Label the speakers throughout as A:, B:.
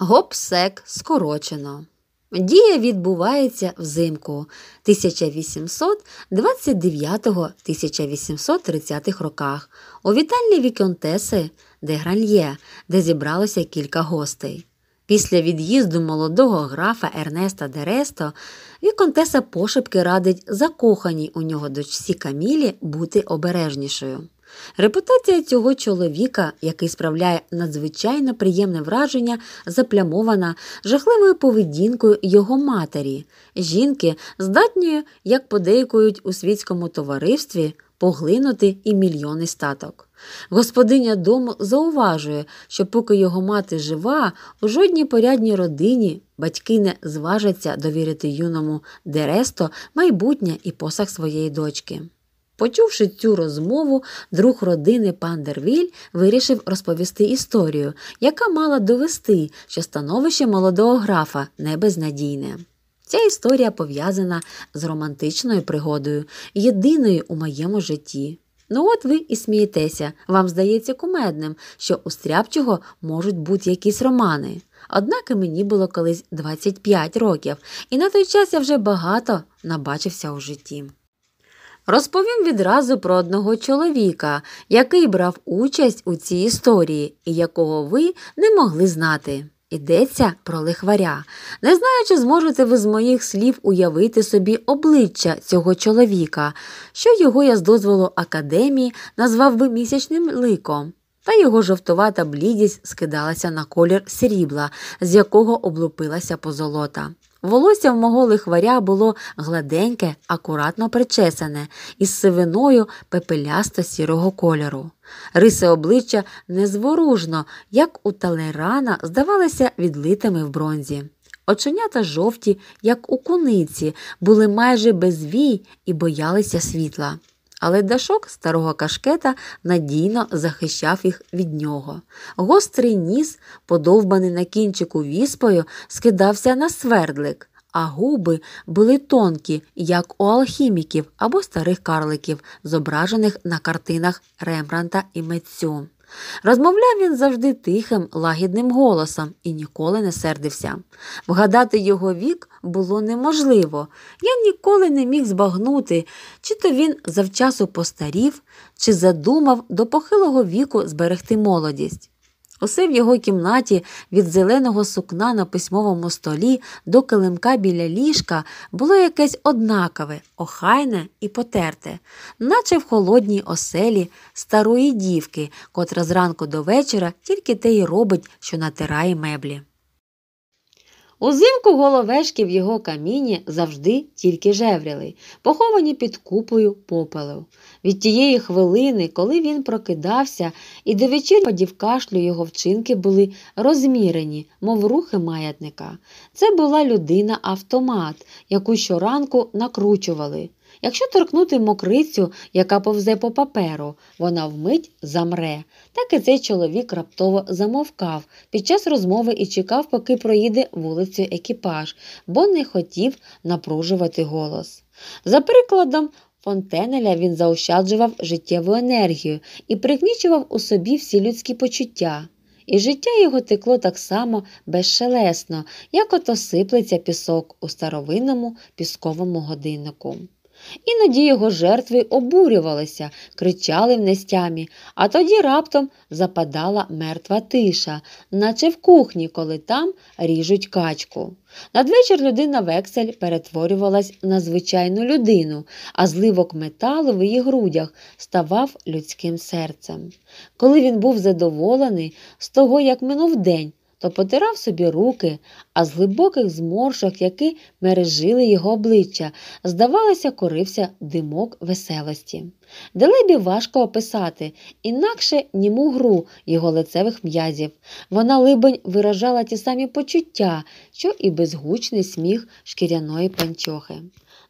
A: Гопсек скорочено. Дія відбувається взимку 1829-1830 роках у вітальні Віконтеси де Гран'є, де зібралося кілька гостей. Після від'їзду молодого графа Ернеста Дересто Віконтеса пошепки радить закоханій у нього дочці Камілі бути обережнішою. Репутація цього чоловіка, який справляє надзвичайно приємне враження, заплямована жахливою поведінкою його матері, жінки, здатні, як подейкують у світському товаристві, поглинути і мільйони статок. Господиня дому зауважує, що поки його мати жива, у жодній порядній родині батьки не зважаться довірити юному Дересто майбутнє і посаг своєї дочки. Почувши цю розмову, друг родини пан Дервіль вирішив розповісти історію, яка мала довести, що становище молодого графа не безнадійне. Ця історія пов'язана з романтичною пригодою, єдиною у моєму житті. Ну от ви і смієтеся, вам здається кумедним, що у стряпчого можуть бути якісь романи. Однак і мені було колись 25 років, і на той час я вже багато набачився у житті. Розповім відразу про одного чоловіка, який брав участь у цій історії і якого ви не могли знати. Йдеться про лихваря. Не знаю, чи зможете ви з моїх слів уявити собі обличчя цього чоловіка, що його я з дозволу академії назвав би місячним ликом, та його жовтувата блідість скидалася на колір срібла, з якого облупилася позолота. Волосся в мого лихваря було гладеньке, акуратно причесане, із сивиною пепелясто сірого кольору. Риси обличчя незворужно, як у талерана, здавалися відлитими в бронзі. Оченята жовті, як у куниці, були майже без вій і боялися світла але дашок старого кашкета надійно захищав їх від нього. Гострий ніс, подовбаний на кінчику віспою, скидався на свердлик а губи були тонкі, як у алхіміків або старих карликів, зображених на картинах Рембранта і Мецю. Розмовляв він завжди тихим, лагідним голосом і ніколи не сердився. Вгадати його вік було неможливо. Я ніколи не міг збагнути, чи то він завчасу постарів, чи задумав до похилого віку зберегти молодість. Усе в його кімнаті від зеленого сукна на письмовому столі до килимка біля ліжка було якесь однакове, охайне і потерте, наче в холодній оселі старої дівки, котра зранку до вечора тільки те й робить, що натирає меблі. Узимку головешки в його каміні завжди тільки жевріли, поховані під купою попелу. Від тієї хвилини, коли він прокидався, і до вечірпадів кашлю його вчинки були розмірені, мов рухи маятника. Це була людина автомат, яку щоранку накручували. Якщо торкнути мокрицю, яка повзе по паперу, вона вмить замре. Так і цей чоловік раптово замовкав під час розмови і чекав, поки проїде вулицю екіпаж, бо не хотів напружувати голос. За прикладом, Фонтенеля він заощаджував життєву енергію і пригнічував у собі всі людські почуття. І життя його текло так само безшелесно, як ото сиплеться пісок у старовинному пісковому годиннику. Іноді його жертви обурювалися, кричали в нестямі, а тоді раптом западала мертва тиша, наче в кухні, коли там ріжуть качку. Надвечір людина вексель перетворювалась на звичайну людину, а зливок металу в її грудях ставав людським серцем. Коли він був задоволений, з того, як минув день, то потирав собі руки, а з глибоких зморшок, які мережили його обличчя, здавалося, корився димок веселості. Делебі важко описати, інакше німу гру його лицевих м'язів. Вона, либонь, виражала ті самі почуття, що і безгучний сміх шкіряної панчохи.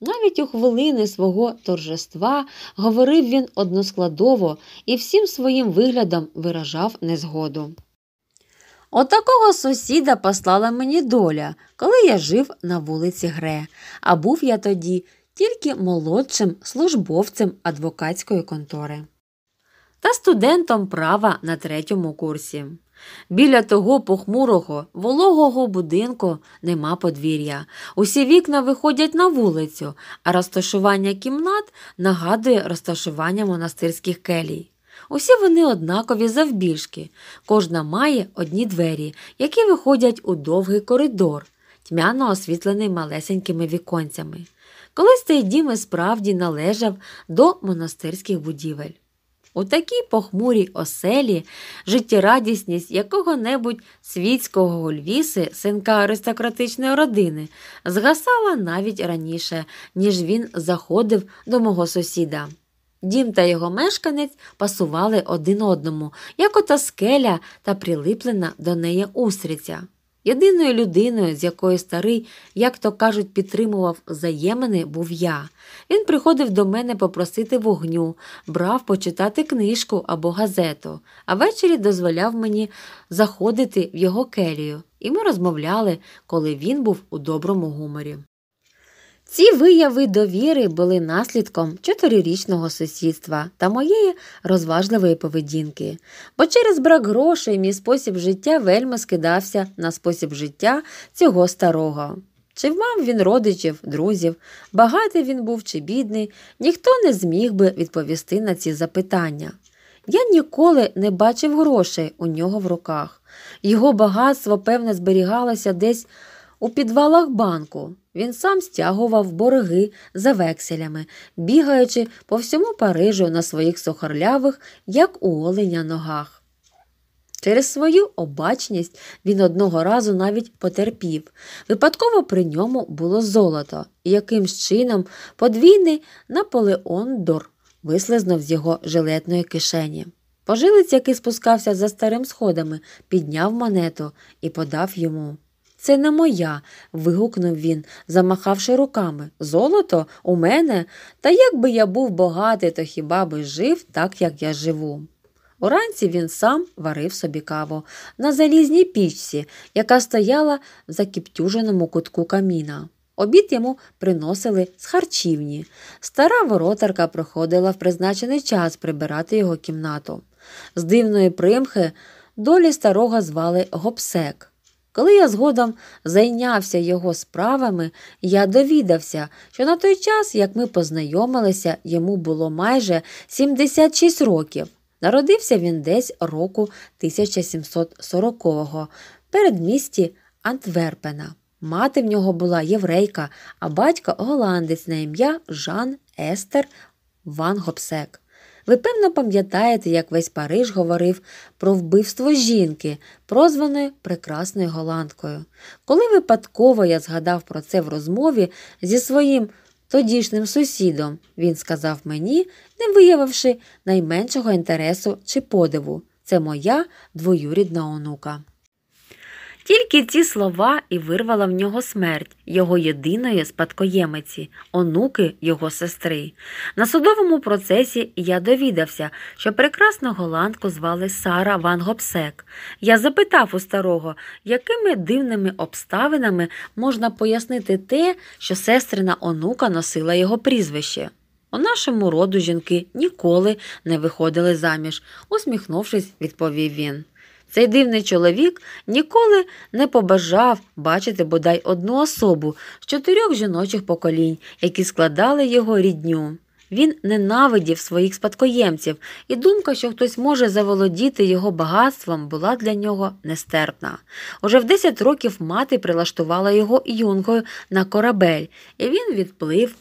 A: Навіть у хвилини свого торжества говорив він односкладово і всім своїм виглядом виражав незгоду. Отакого сусіда послала мені доля, коли я жив на вулиці Гре, а був я тоді тільки молодшим службовцем адвокатської контори. Та студентом права на третьому курсі. Біля того похмурого, вологого будинку нема подвір'я. Усі вікна виходять на вулицю, а розташування кімнат нагадує розташування монастирських келій. Усі вони однакові завбільшки, кожна має одні двері, які виходять у довгий коридор, тьмяно освітлений малесенькими віконцями. Колись цей дім і справді належав до монастирських будівель. У такій похмурій оселі життєрадісність якого-небудь світського Львіси, синка аристократичної родини, згасала навіть раніше, ніж він заходив до мого сусіда. Дім та його мешканець пасували один одному, як ота скеля та прилиплена до неї устриця. Єдиною людиною, з якою старий, як то кажуть, підтримував взаємини, був я. Він приходив до мене попросити вогню, брав почитати книжку або газету, а ввечері дозволяв мені заходити в його келію, і ми розмовляли, коли він був у доброму гуморі. Ці вияви довіри були наслідком чотирирічного сусідства та моєї розважливої поведінки, бо через брак грошей мій спосіб життя вельми скидався на спосіб життя цього старого. Чи мав він родичів, друзів, багатий він був чи бідний, ніхто не зміг би відповісти на ці запитання. Я ніколи не бачив грошей у нього в руках. Його багатство, певне, зберігалося десь. У підвалах банку він сам стягував борги за векселями, бігаючи по всьому Парижу на своїх сухарлявих, як у оленя ногах. Через свою обачність він одного разу навіть потерпів. Випадково при ньому було золото, і якимсь чином подвійний Наполеон Дор вислизнув з його жилетної кишені. Пожилець, який спускався за старим сходами, підняв монету і подав йому. Це не моя. вигукнув він, замахавши руками. Золото у мене. Та якби я був богатий, то хіба би жив так, як я живу. Уранці він сам варив собі каву на залізній пічці, яка стояла в закіптюженому кутку каміна. Обід йому приносили з харчівні. Стара воротарка проходила в призначений час прибирати його кімнату. З дивної примхи долі старого звали Гопсек. Коли я згодом зайнявся його справами, я довідався, що на той час, як ми познайомилися, йому було майже 76 років. Народився він десь року 1740-го, передмісті Антверпена. Мати в нього була єврейка, а батько голландець на ім'я Жан Естер Ван Гопсек. Ви певно пам'ятаєте, як весь Париж говорив про вбивство жінки, прозваної прекрасною голландкою. Коли випадково я згадав про це в розмові зі своїм тодішнім сусідом, він сказав мені, не виявивши найменшого інтересу чи подиву. Це моя двоюрідна онука. Тільки ці слова і вирвала в нього смерть його єдиної спадкоємиці, онуки його сестри. На судовому процесі я довідався, що прекрасну голландку звали Сара Ван Гопсек. Я запитав у старого, якими дивними обставинами можна пояснити те, що сестрина онука носила його прізвище. У нашому роду жінки ніколи не виходили заміж, усміхнувшись, відповів він. Цей дивний чоловік ніколи не побажав бачити бодай одну особу з чотирьох жіночих поколінь, які складали його рідню. Він ненавидів своїх спадкоємців, і думка, що хтось може заволодіти його багатством, була для нього нестерпна. Уже в 10 років мати прилаштувала його юнгою на корабель, і він відплив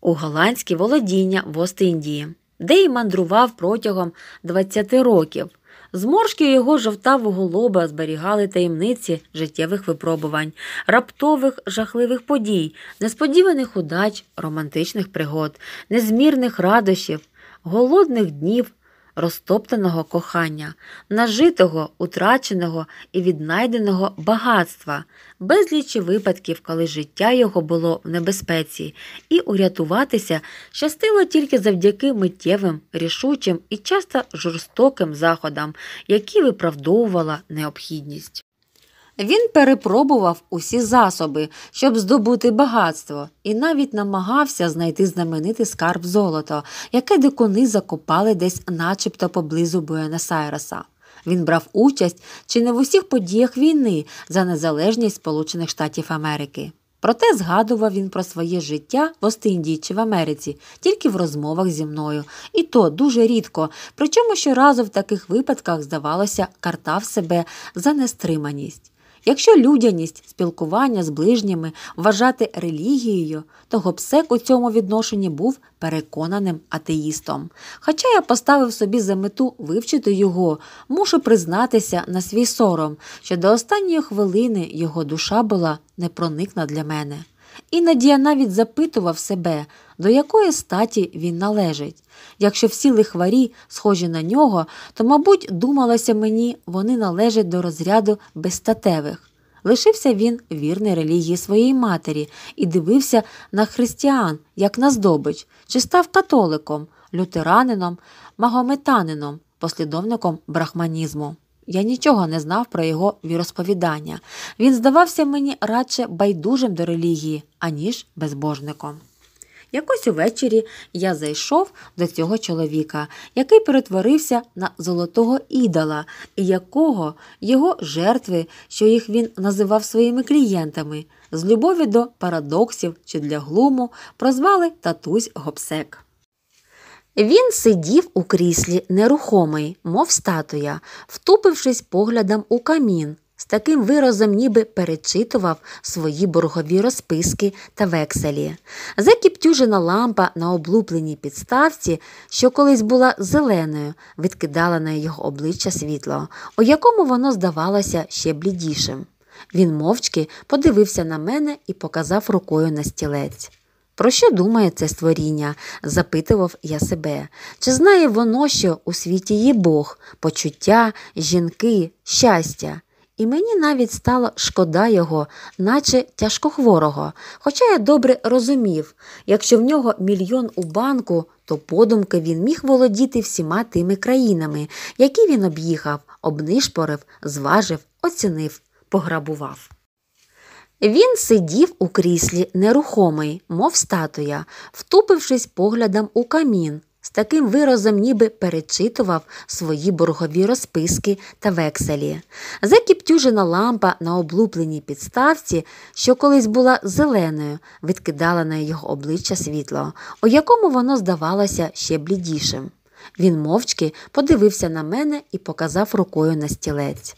A: у голландські володіння в Ост-Індії, де й мандрував протягом 20 років. Зморшки його жовтавого лоба зберігали таємниці життєвих випробувань, раптових жахливих подій, несподіваних удач, романтичних пригод, незмірних радощів, голодних днів, розтоптаного кохання, нажитого, утраченого і віднайденого багатства, безлічі випадків, коли життя його було в небезпеці, і урятуватися щастило тільки завдяки миттєвим, рішучим і часто жорстоким заходам, які виправдовувала необхідність. Він перепробував усі засоби, щоб здобути багатство, і навіть намагався знайти знаменитий скарб золото, яке дикуни закопали десь, начебто поблизу Буенос-Айреса. Він брав участь чи не в усіх подіях війни за незалежність Сполучених Штатів Америки. Проте згадував він про своє життя в Остиндії чи в Америці, тільки в розмовах зі мною, і то дуже рідко. Причому щоразу в таких випадках, здавалося, картав себе за нестриманість. Якщо людяність, спілкування з ближніми вважати релігією, то Гобсек у цьому відношенні був переконаним атеїстом. Хоча я поставив собі за мету вивчити його, мушу признатися на свій сором, що до останньої хвилини його душа була непроникна для мене. Іноді я навіть запитував себе, до якої статі він належить. Якщо всі лихварі схожі на нього, то, мабуть, думалося мені, вони належать до розряду безстатевих. Лишився він вірний релігії своєї матері і дивився на християн, як на здобич, чи став католиком, лютеранином, магометанином, послідовником брахманізму. Я нічого не знав про його віросповідання. Він здавався мені радше байдужим до релігії, аніж безбожником. Якось увечері я зайшов до цього чоловіка, який перетворився на золотого ідола, і якого його жертви, що їх він називав своїми клієнтами, з любові до парадоксів чи для глуму прозвали татусь Гопсек. Він сидів у кріслі нерухомий, мов статуя, втупившись поглядом у камін, з таким виразом ніби перечитував свої боргові розписки та векселі. Закіптюжена лампа на облупленій підставці, що колись була зеленою, відкидала на його обличчя світло, у якому воно здавалося ще блідішим. Він мовчки подивився на мене і показав рукою на стілець. Про що думає це створіння? запитував я себе. Чи знає воно, що у світі є Бог, почуття, жінки, щастя? І мені навіть стало шкода його, наче тяжкохворого. Хоча я добре розумів, якщо в нього мільйон у банку, то подумки він міг володіти всіма тими країнами, які він об'їхав, обнишпорив, зважив, оцінив, пограбував. Він сидів у кріслі нерухомий, мов статуя, втупившись поглядом у камін, з таким виразом ніби перечитував свої боргові розписки та векселі. Закіптюжена лампа на облупленій підставці, що колись була зеленою, відкидала на його обличчя світло, у якому воно здавалося ще блідішим. Він мовчки подивився на мене і показав рукою на стілець.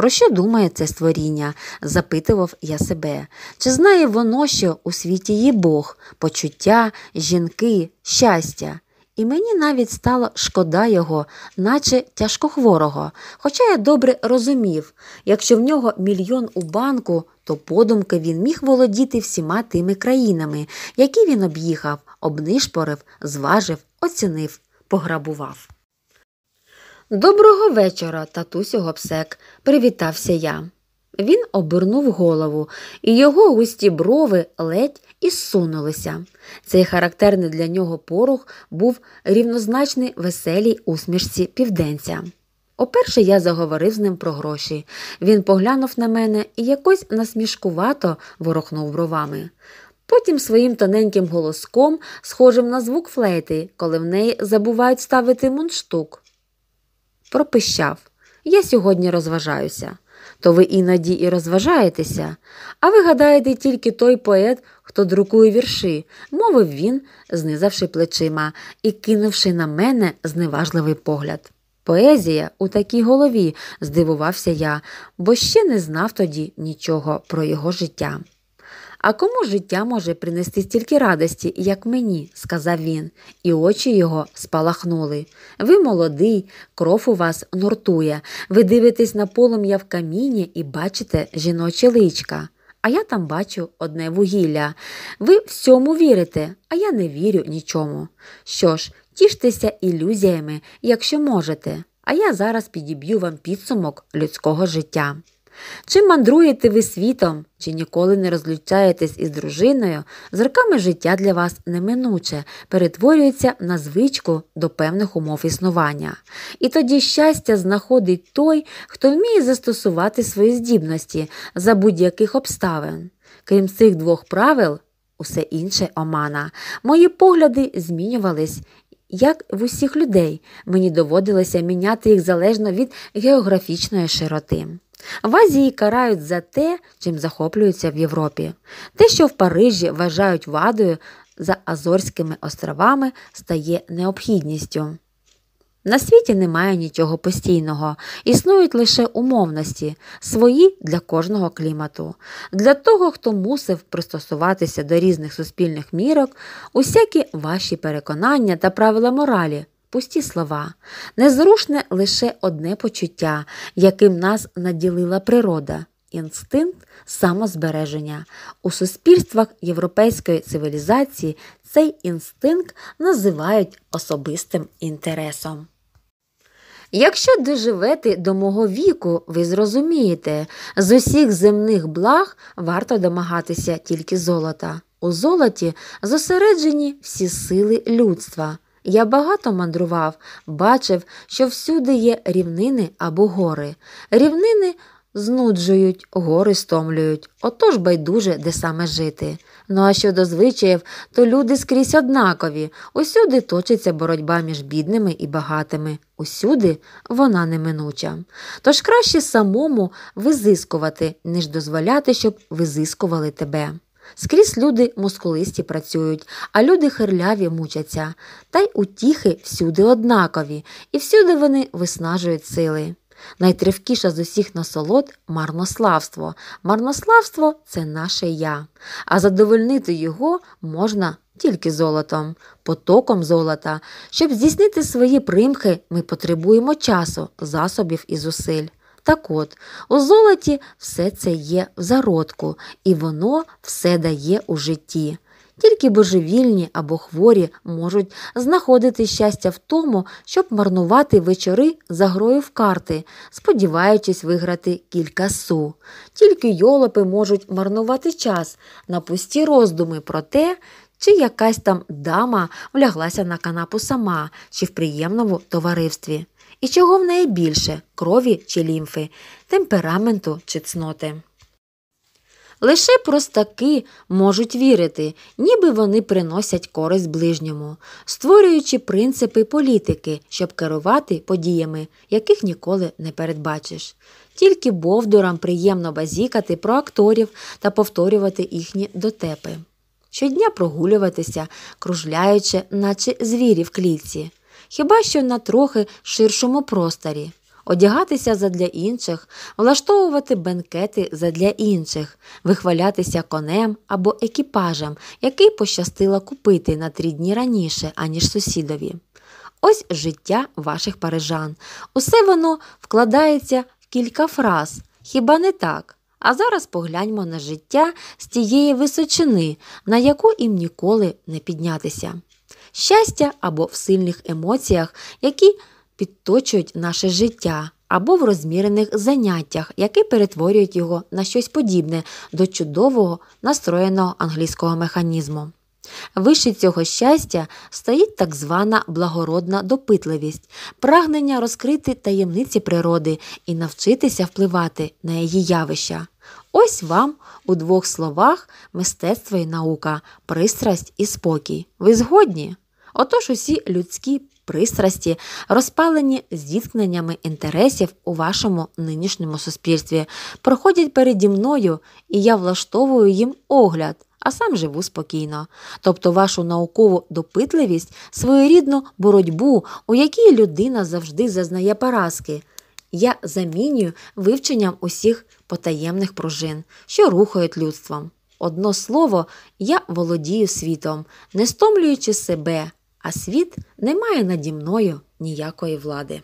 A: Про що думає це створіння? запитував я себе. Чи знає воно, що у світі є Бог, почуття, жінки, щастя? І мені навіть стало шкода його, наче тяжкохворого. Хоча я добре розумів, якщо в нього мільйон у банку, то подумки він міг володіти всіма тими країнами, які він об'їхав, обнишпорив, зважив, оцінив, пограбував. Доброго вечора, татусю гопсек, привітався я. Він обернув голову, і його густі брови ледь ізсунулися. Цей характерний для нього порох був рівнозначний веселій усмішці південця. Оперше я заговорив з ним про гроші. Він поглянув на мене і якось насмішкувато ворохнув бровами. Потім своїм тоненьким голоском, схожим на звук флейти, коли в неї забувають ставити мундштук, пропищав Я сьогодні розважаюся. То ви іноді і розважаєтеся, а ви гадаєте тільки той поет, хто друкує вірші, мовив він, знизавши плечима і кинувши на мене зневажливий погляд. Поезія у такій голові, здивувався я, бо ще не знав тоді нічого про його життя. А кому життя може принести стільки радості, як мені, сказав він, і очі його спалахнули. Ви молодий, кров у вас нортує. Ви дивитесь на полум'я в каміні і бачите жіноче личка. А я там бачу одне вугілля. Ви всьому вірите, а я не вірю нічому. Що ж, тіштеся ілюзіями, якщо можете, а я зараз підіб'ю вам підсумок людського життя. Чи мандруєте ви світом, чи ніколи не розлучаєтесь із дружиною, з роками життя для вас неминуче перетворюється на звичку до певних умов існування. І тоді щастя знаходить той, хто вміє застосувати свої здібності за будь-яких обставин. Крім цих двох правил, усе інше омана. Мої погляди змінювались, як в усіх людей, мені доводилося міняти їх залежно від географічної широти. В Азії карають за те, чим захоплюються в Європі. Те, що в Парижі вважають вадою за Азорськими островами, стає необхідністю. На світі немає нічого постійного, існують лише умовності, свої для кожного клімату. Для того, хто мусив пристосуватися до різних суспільних мірок, усякі ваші переконання та правила моралі. Пусті слова, незрушне лише одне почуття, яким нас наділила природа Інстинкт самозбереження. У суспільствах європейської цивілізації цей інстинкт називають особистим інтересом. Якщо доживете до мого віку, ви зрозумієте, з усіх земних благ варто домагатися тільки золота. У золоті зосереджені всі сили людства. Я багато мандрував, бачив, що всюди є рівнини або гори. Рівнини – Знуджують, гори стомлюють, отож байдуже, де саме жити. Ну а щодо звичаїв, то люди скрізь однакові, усюди точиться боротьба між бідними і багатими, усюди вона неминуча. Тож краще самому визискувати, ніж дозволяти, щоб визискували тебе. Скрізь люди мускулисті працюють, а люди хирляві мучаться, та й утіхи всюди однакові, і всюди вони виснажують сили. Найтривкіша з усіх насолод марнославство. Марнославство це наше я, а задовольнити його можна тільки золотом, потоком золота. Щоб здійснити свої примхи, ми потребуємо часу, засобів і зусиль. Так от, у золоті все це є в зародку, і воно все дає у житті. Тільки божевільні або хворі можуть знаходити щастя в тому, щоб марнувати вечори за грою в карти, сподіваючись виграти кілька су. Тільки йолопи можуть марнувати час на пусті роздуми про те, чи якась там дама вляглася на канапу сама, чи в приємному товаристві. І чого в неї більше крові чи лімфи, темпераменту чи цноти. Лише простаки можуть вірити, ніби вони приносять користь ближньому, створюючи принципи політики, щоб керувати подіями, яких ніколи не передбачиш. Тільки Бовдурам приємно базікати про акторів та повторювати їхні дотепи. Щодня прогулюватися, кружляючи, наче звірі в клітці, хіба що на трохи ширшому просторі одягатися задля інших, влаштовувати бенкети задля інших, вихвалятися конем або екіпажем, який пощастило купити на три дні раніше, аніж сусідові. Ось життя ваших парижан. Усе воно вкладається в кілька фраз, хіба не так? А зараз погляньмо на життя з тієї височини, на яку їм ніколи не піднятися. Щастя або в сильних емоціях, які підточують наше життя або в розмірених заняттях, які перетворюють його на щось подібне до чудового настроєного англійського механізму. Вище цього щастя стоїть так звана благородна допитливість, прагнення розкрити таємниці природи і навчитися впливати на її явища. Ось вам у двох словах мистецтво і наука, пристрасть і спокій. Ви згодні? Отож усі людські пристрасті, розпалені зіткненнями інтересів у вашому нинішньому суспільстві, проходять переді мною, і я влаштовую їм огляд. А сам живу спокійно, тобто вашу наукову допитливість, своєрідну боротьбу, у якій людина завжди зазнає поразки. Я замінюю вивченням усіх потаємних пружин, що рухають людством. Одно слово, я володію світом, не стомлюючи себе, а світ не має наді мною ніякої влади.